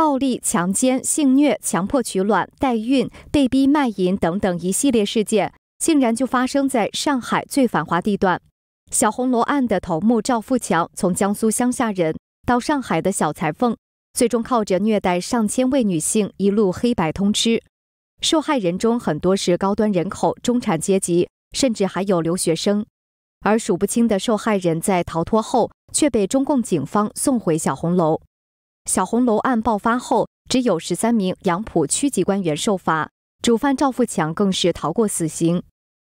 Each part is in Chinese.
暴力强奸、性虐、强迫取卵、代孕、被逼卖淫等等一系列事件，竟然就发生在上海最繁华地段。小红楼案的头目赵富强，从江苏乡下人到上海的小裁缝，最终靠着虐待上千位女性，一路黑白通吃。受害人中很多是高端人口、中产阶级，甚至还有留学生。而数不清的受害人在逃脱后，却被中共警方送回小红楼。小红楼案爆发后，只有十三名杨浦区级官员受罚，主犯赵富强更是逃过死刑。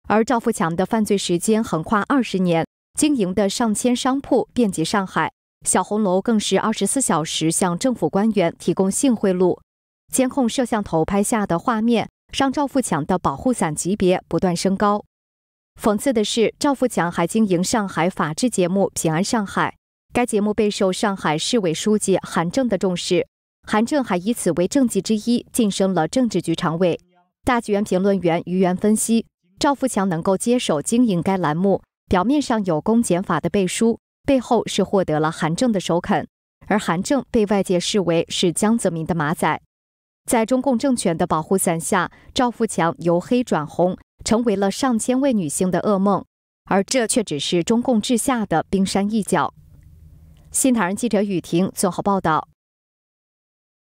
而赵富强的犯罪时间横跨二十年，经营的上千商铺遍及上海，小红楼更是二十四小时向政府官员提供性贿赂。监控摄像头拍下的画面，让赵富强的保护伞级别不断升高。讽刺的是，赵富强还经营上海法制节目《平安上海》。该节目备受上海市委书记韩正的重视，韩正还以此为政绩之一晋升了政治局常委。大纪元评论员于元分析，赵富强能够接手经营该栏目，表面上有公检法的背书，背后是获得了韩正的首肯。而韩正被外界视为是江泽民的马仔，在中共政权的保护伞下，赵富强由黑转红，成为了上千位女性的噩梦，而这却只是中共治下的冰山一角。新唐人记者雨婷做好报道。